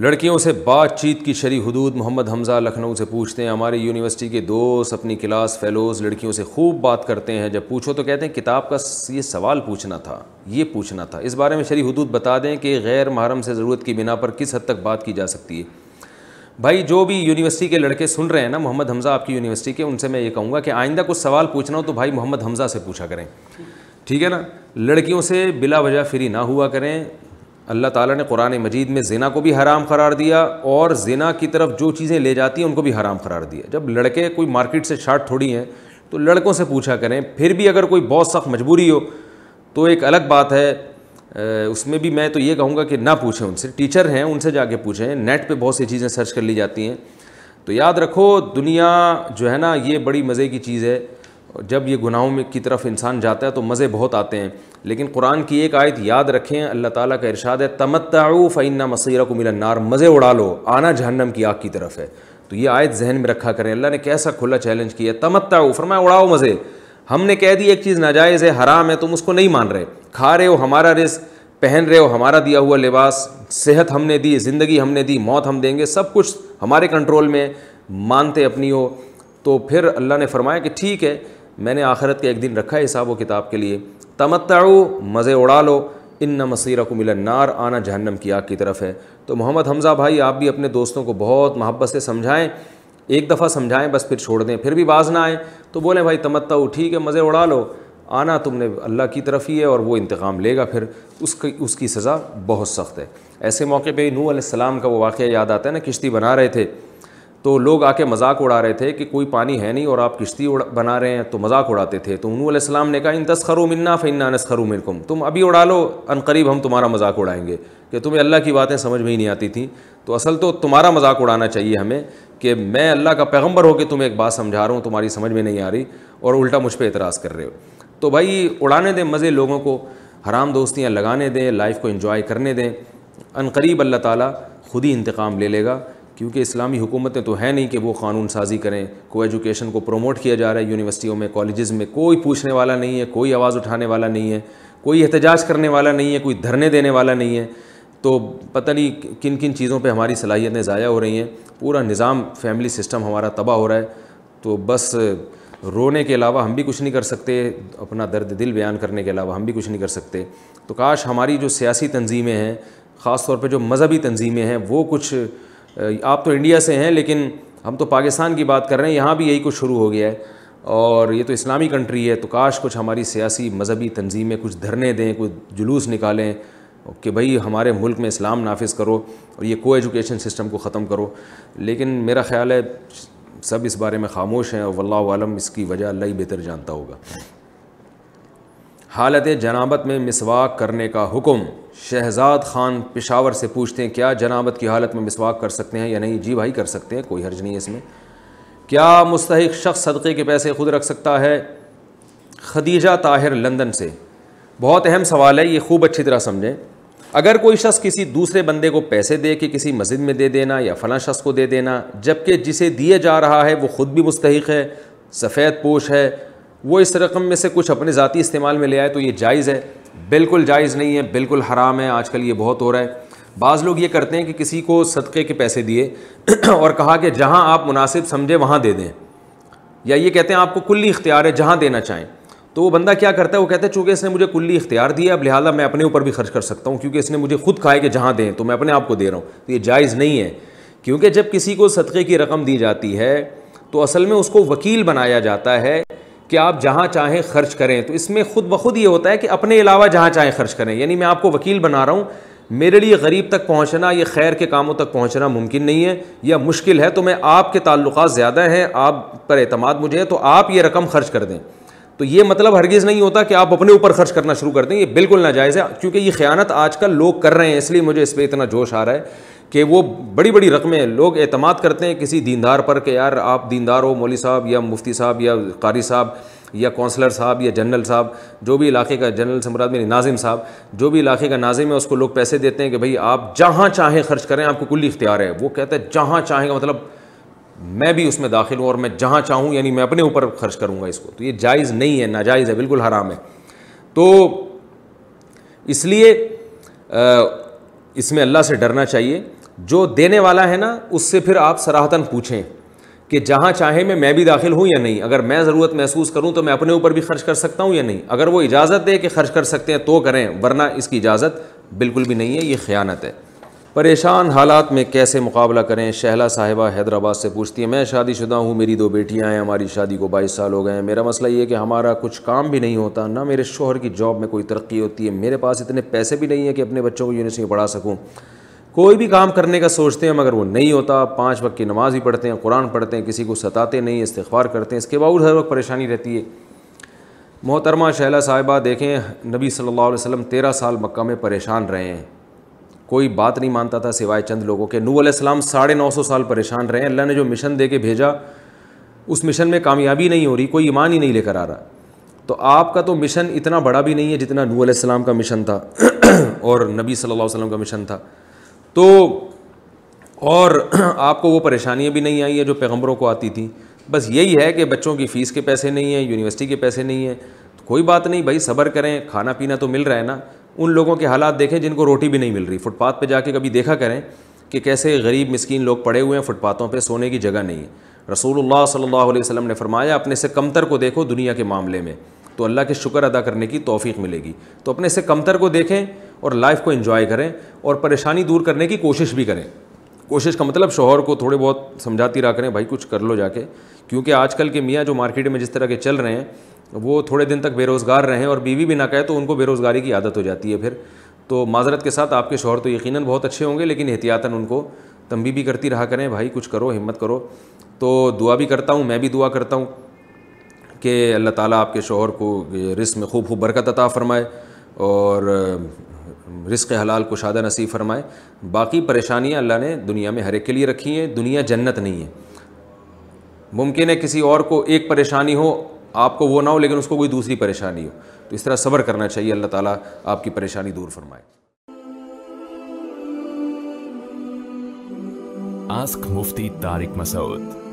लड़कियों से बातचीत की शरी हदूद मोहम्मद हमज़ा लखनऊ से पूछते हैं हमारी यूनिवर्सिटी के दोस्त अपनी क्लास फेलोज़ लड़कियों से खूब बात करते हैं जब पूछो तो कहते हैं किताब का ये सवाल पूछना था ये पूछना था इस बारे में शरी हदूद बता दें कि गैर महरम से ज़रूरत की बिना पर किस हद तक बात की जा सकती है भाई जो भी यूनिवर्सिटी के लड़के सुन रहे हैं ना मोहम्मद हमज़ा आपकी यूनिवर्सिटी के उनसे मैं ये कहूँगा कि आइंदा कुछ सवाल पूछना हो तो भाई मोहम्मद हमज़ा से पूछा करें ठीक है ना लड़कियों से बिला वजह फ्री ना हुआ करें अल्लाह ताला ने कुरान मजीद में ज़िना को भी हराम करार दिया और ज़िना की तरफ जो चीज़ें ले जाती हैं उनको भी हराम करार दिया जब लड़के कोई मार्केट से शार्ट थोड़ी हैं तो लड़कों से पूछा करें फिर भी अगर कोई बहुत सख्त मजबूरी हो तो एक अलग बात है उसमें भी मैं तो ये कहूँगा कि ना पूछें उनसे टीचर हैं उनसे जाके पूछें नेट पर बहुत सी चीज़ें सर्च कर ली जाती हैं तो याद रखो दुनिया जो है ना ये बड़ी मज़े की चीज़ है जब ये गुनाहों में की तरफ इंसान जाता है तो मज़े बहुत आते हैं लेकिन कुरान की एक आयत याद रखें अल्लाह ताला का इरशाद है तमत्ताऊ फ़ैना मसीरा को मिलनार मज़े उड़ा लो आना जहन्नम की आग की तरफ है तो ये आयत जहन में रखा करें अल्लाह ने कैसा खुला चैलेंज किया है तमत्ताऊ फरमाया उड़ाओ मज़े हमने कह दी एक चीज़ नाजायज़ है हराम है तुम उसको नहीं मान रहे खा रहे हो हमारा रिस्क पहन रहे हो हमारा दिया हुआ लिबास सेहत हमने दी ज़िंदगी हमने दी मौत हम देंगे सब कुछ हमारे कंट्रोल में मानते अपनी हो तो फिर अल्लाह ने फरमाया कि ठीक है मैंने आखरत के एक दिन रखा है हिसाब व किताब के लिए तमत्ताओ मज़े उड़ा लो इन न मसीर नार आना जहन्नम की आग की तरफ है तो मोहम्मद हमज़ा भाई आप भी अपने दोस्तों को बहुत मोहब्बत से समझाएँ एक दफ़ा समझाएँ बस फिर छोड़ दें फिर भी बाज ना आएँ तो बोलें भाई तमत्ताओ ठीक है मज़े उड़ा लो आना तुमने अल्लाह की तरफ ही है और वो इंतकाम लेगा फिर उसकी उसकी सज़ा बहुत सख्त है ऐसे मौके पे नू सलाम का वो वाक़ याद आता है ना किश्ती बना रहे थे तो लोग आके मजाक उड़ा रहे थे कि कोई पानी है नहीं और आप किश्ती बना रहे हैं तो मजाक उड़ाते थे तो नूसम ने कहा इन तस्खरू मिन्ना फ़िन्ना नस्खर मिलकुम तुम अभी उड़ा लो अनकरीब हम तुम्हारा मजाक उड़ाएंगे कि तुम्हें अल्लाह की बातें समझ में ही नहीं आती थी तो असल तो तुम्हारा मजाक उड़ाना चाहिए हमें कि मैं अल्लाह का पैगम्बर होकर तुम्हें एक बात समझा रहा हूँ तुम्हारी समझ में नहीं आ रही और उल्टा मुझ पर एतराज़ कर रहे हो तो भाई उड़ाने दें मज़े लोगों को हराम दोस्तियाँ लगाने दें लाइफ को इन्जॉय करने दें अनकरीब अल्लाह ताली खुद ही इंतकाम ले लेगा क्योंकि इस्लामी हुकूमतें तो हैं नहीं कि वो कानून साजी करें को एजुकेशन को प्रोमोट किया जा रहा है यूनिवर्सिटियों में कॉलेज़ में कोई पूछने वाला नहीं है कोई आवाज़ उठाने वाला नहीं है कोई एहतजाज करने वाला नहीं है कोई धरने देने वाला नहीं है तो पता नहीं किन किन चीज़ों पर हमारी सलाहियतें ज़ाया हो रही हैं पूरा निज़ाम फैमिली सिस्टम हमारा तबाह हो रहा है तो बस रोने के अलावा हम भी कुछ नहीं कर सकते अपना दर्द दिल बयान करने के अलावा हम भी कुछ नहीं कर सकते तो काश हमारी जो सियासी तनज़ीमें हैं ख़ास तौर पे जो मज़हबी तनज़ीमें हैं वो कुछ आप तो इंडिया से हैं लेकिन हम तो पाकिस्तान की बात कर रहे हैं यहाँ भी यही कुछ शुरू हो गया है और ये तो इस्लामी कंट्री है तो काश कुछ हमारी सियासी मजहबी तंजीमें कुछ धरने दें कुछ जुलूस निकालें कि भाई हमारे मुल्क में इस्लाम नाफिज करो और ये को एजुकेशन सिस्टम को ख़त्म करो लेकिन मेरा ख्याल है सब इस बारे में खामोश हैं और वल्लम इसकी वजह अल्लाह ही बेहतर जानता होगा हालत जनाबत में मिसवाक करने का हुक्म शहजाद ख़ान पेशावर से पूछते हैं क्या जनाबत की हालत में मिसवाक कर सकते हैं या नहीं जी भाई कर सकते हैं कोई हर्ज नहीं है इसमें क्या मुस्तक शख्स सदक़े के पैसे खुद रख सकता है खदीजा ताहिर लंदन से बहुत अहम सवाल है ये खूब अच्छी तरह समझें अगर कोई शख्स किसी दूसरे बंदे को पैसे दे के किसी मस्जिद में दे देना या फला शख्स को दे देना जबकि जिसे दिए जा रहा है वो ख़ुद भी मुस्तक है सफ़ेद पोश है वो इस रकम में से कुछ अपने ज़ाती इस्तेमाल में ले आए तो ये जायज़ है बिल्कुल जायज़ नहीं है बिल्कुल हराम है आजकल ये बहुत हो रहा है बाज़ लोग ये करते हैं कि किसी को सदक़े के पैसे दिए और कहा कि जहाँ आप मुनासिब समझे वहाँ दे दें या ये कहते हैं आपको कुल्ली इख्तियार है जहाँ देना चाहें तो वो बंदा क्या करता है वो कहता है चूँकि इसने मुझे कुल्ली इख्तियार दिया अब लिहाजा मैं अपने ऊपर भी खर्च कर सकता हूँ क्योंकि इसने मुझे खुद खाए कि जहाँ दें तो मैं अपने आप को दे रहा हूँ तो ये जायज़ नहीं है क्योंकि जब किसी को सदक़े की रकम दी जाती है तो असल में उसको वकील बनाया जाता है कि आप जहाँ चाहें खर्च करें तो इसमें खुद ब खुद ये होता है कि अपने अलावा जहाँ चाहें खर्च करें यानी मैं आपको वकील बना रहा हूँ मेरे लिए गरीब तक पहुँचना या खैर के कामों तक पहुँचना मुमकिन नहीं है या मुश्किल है तो मैं आपके ताल्लुक ज़्यादा हैं आप पर अतमाद मुझे हैं तो आप ये रकम खर्च कर दें तो ये मतलब हरगिज़ नहीं होता कि आप अपने ऊपर खर्च करना शुरू कर दें ये बिल्कुल नाजायज़ है क्योंकि ये ख़यानत आजकल लोग कर रहे हैं इसलिए मुझे इस पर इतना जोश आ रहा है कि वो बड़ी बड़ी रकमें लोग अतमाद करते हैं किसी दीनदार पर कि यार आप दीनदार हो मौली साहब या मुफ्ती साहब या कारी साहब या कौंसलर साहब या जनरल साहब जो भी इलाके का जनरल से मुराद मेरी नाजिम साहब जो भी इलाके का नाजिम है उसको लोग पैसे देते हैं कि भाई आप जहाँ चाहें खर्च करें आपको कुल्ली इख्तियार है वो कहता है जहाँ चाहेंगे मतलब मैं भी उसमें दाखिल हूँ और मैं जहाँ चाहूँ यानी मैं अपने ऊपर खर्च करूँगा इसको तो ये जायज़ नहीं है नाजायज़ है बिल्कुल हराम है तो इसलिए इसमें अल्लाह से डरना चाहिए जो देने वाला है ना उससे फिर आप सराहतन पूछें कि जहाँ चाहे मैं मैं भी दाखिल हूँ या नहीं अगर मैं ज़रूरत महसूस करूँ तो मैं अपने ऊपर भी खर्च कर सकता हूँ या नहीं अगर वो इजाज़त दे कि खर्च कर सकते हैं तो करें वरना इसकी इजाज़त बिल्कुल भी नहीं है ये ख़यानत है परेशान हालात में कैसे मुकाबला करें शहला साहिबा हैदराबाद से पूछती है मैं शादीशुदा हूँ मेरी दो बेटियाँ हैं हमारी शादी को बाईस साल हो गए हैं मेरा मसला ये है कि हमारा कुछ काम भी नहीं होता ना मेरे शोहर की जॉब में कोई तरक्की होती है मेरे पास इतने पैसे भी नहीं है कि अपने बच्चों को यूनिवर्सिटी पढ़ा सकूँ कोई भी काम करने का सोचते हैं मगर वो नहीं होता पाँच वक्त की नमाज ही पढ़ते हैं कुरान पढ़ते हैं किसी को सताते नहीं इस्तार करते हैं इसके बावजूद हर वक्त परेशानी रहती है मोहतरमा शहला साहिबा देखें नबी सल्लल्लाहु अलैहि वसल्लम तेरह साल मक्का में परेशान रहे हैं कोई बात नहीं मानता था सिवाय चंद लोगों के नू अलैहिस्सलाम साढ़े नौ सौ साल परेशान रहे हैं अल्लाह ने जो मिशन दे के भेजा उस मिशन में कामयाबी नहीं हो रही कोई ईमान ही नहीं लेकर आ रहा तो आपका तो मिशन इतना बड़ा भी नहीं है जितना नू अलैहिस्सलाम का मिशन था और नबी सल्लल्लाहु अलैहि वसल्लम का मिशन था तो और आपको वो परेशानियाँ भी नहीं आई है जो पैगम्बरों को आती थी बस यही है कि बच्चों की फ़ीस के पैसे नहीं हैं यूनिवर्सिटी के पैसे नहीं हैं तो कोई बात नहीं भाई सब्र करें खाना पीना तो मिल रहा है ना उन लोगों के हालात देखें जिनको रोटी भी नहीं मिल रही फुटपाथ पे जाके कभी देखा करें कि कैसे गरीब मस्किन लोग पड़े हुए हैं फुटपाथों पर सोने की जगह नहीं है रसूल सल्ला वसम ने फरमाया अपने से कमतर को देखो दुनिया के मामले में तो अल्लाह के शुक्र अदा करने की तोफ़ी मिलेगी तो अपने से कमतर को देखें और लाइफ को इन्जॉय करें और परेशानी दूर करने की कोशिश भी करें कोशिश का मतलब शोहर को थोड़े बहुत समझाती रहा करें भाई कुछ कर लो जाके क्योंकि आजकल के मियाँ जो मार्केट में जिस तरह के चल रहे हैं वो थोड़े दिन तक बेरोज़गार रहे और बीवी भी ना कहे तो उनको बेरोज़गारी की आदत हो जाती है फिर तो माजरत के साथ आपके शोहर तो यकीनन बहुत अच्छे होंगे लेकिन एहतियातन उनको तंबी भी करती रहा करें भाई कुछ करो हिम्मत करो तो दुआ भी करता हूँ मैं भी दुआ करता हूँ कि अल्लाह ताला आपके शोहर को रिस्क में खूब खूब बरकत अता फ़रमाए और रिस्क हलाल को शादा नसीब फरमाए बाकी परेशानियाँ अल्लाह ने दुनिया में हर एक के लिए रखी हैं दुनिया जन्नत नहीं है मुमकिन है किसी और को एक परेशानी हो आपको वो ना हो लेकिन उसको कोई दूसरी परेशानी हो तो इस तरह सबर करना चाहिए अल्लाह ताला आपकी परेशानी दूर फरमाए आस्क मुफ्ती तारिक मसूद